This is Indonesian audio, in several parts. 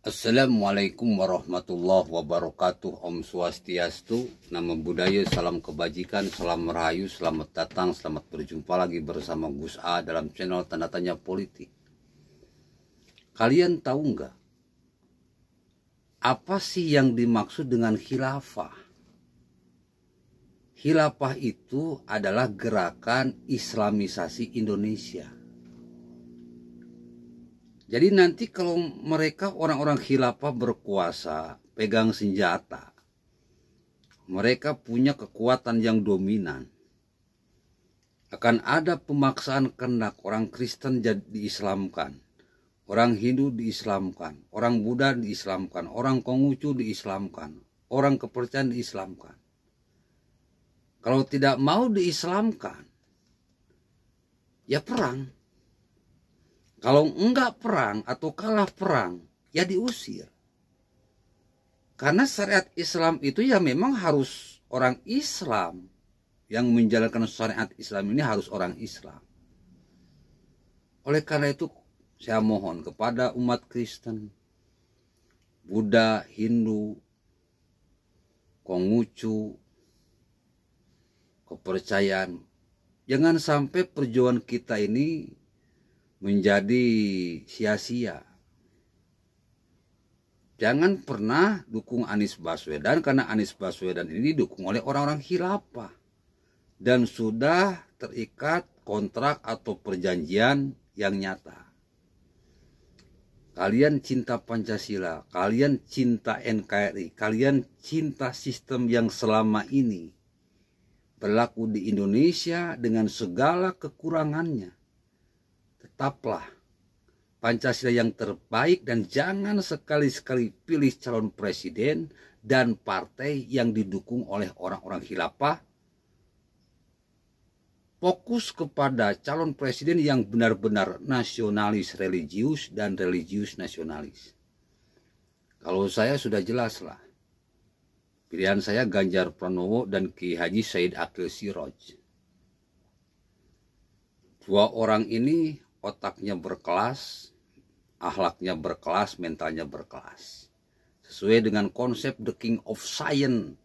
Assalamualaikum warahmatullahi wabarakatuh Om Swastiastu Nama budaya, salam kebajikan, salam rahayu, selamat datang, selamat berjumpa lagi bersama Gus A dalam channel Tanda Tanya Politik Kalian tahu nggak? Apa sih yang dimaksud dengan khilafah? Khilafah itu adalah gerakan islamisasi Indonesia jadi nanti kalau mereka orang-orang khilafah berkuasa, pegang senjata, mereka punya kekuatan yang dominan. Akan ada pemaksaan kehendak orang Kristen jadi diislamkan, orang Hindu diislamkan, orang Buddha diislamkan, orang Konghucu diislamkan, orang kepercayaan diislamkan. Kalau tidak mau diislamkan, ya perang kalau enggak perang atau kalah perang, ya diusir. Karena syariat Islam itu ya memang harus orang Islam yang menjalankan syariat Islam ini harus orang Islam. Oleh karena itu saya mohon kepada umat Kristen, Buddha, Hindu, Kongucu, kepercayaan. Jangan sampai perjuangan kita ini menjadi sia-sia. Jangan pernah dukung Anies Baswedan karena Anies Baswedan ini didukung oleh orang-orang khilafah dan sudah terikat kontrak atau perjanjian yang nyata. Kalian cinta Pancasila, kalian cinta NKRI, kalian cinta sistem yang selama ini berlaku di Indonesia dengan segala kekurangannya tetaplah Pancasila yang terbaik dan jangan sekali-sekali pilih calon presiden dan partai yang didukung oleh orang-orang khilafah. Fokus kepada calon presiden yang benar-benar nasionalis religius dan religius nasionalis. Kalau saya sudah jelaslah Pilihan saya Ganjar Pranowo dan Ki Haji Said Akil Siroj. Dua orang ini otaknya berkelas, ahlaknya berkelas, mentalnya berkelas. Sesuai dengan konsep The King of Science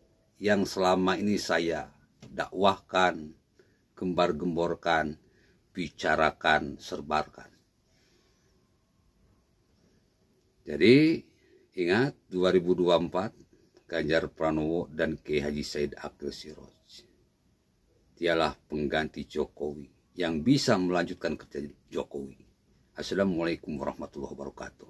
yang selama ini saya dakwahkan, gembar-gemborkan, bicarakan, serbarkan. Jadi ingat 2024 Ganjar Pranowo dan K. Haji Said Akil Siroj. Dialah pengganti Jokowi yang bisa melanjutkan kerja Jokowi. Assalamualaikum warahmatullahi wabarakatuh.